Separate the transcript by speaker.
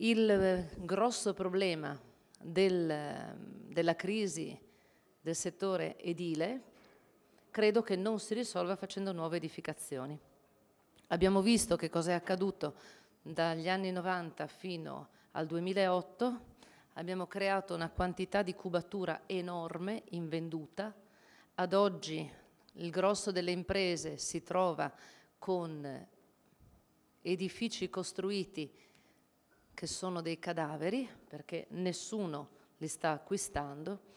Speaker 1: Il eh, grosso problema del, ehm, della crisi del settore edile credo che non si risolva facendo nuove edificazioni. Abbiamo visto che cosa è accaduto dagli anni 90 fino al 2008, abbiamo creato una quantità di cubatura enorme, invenduta, ad oggi il grosso delle imprese si trova con edifici costruiti che sono dei cadaveri perché nessuno li sta acquistando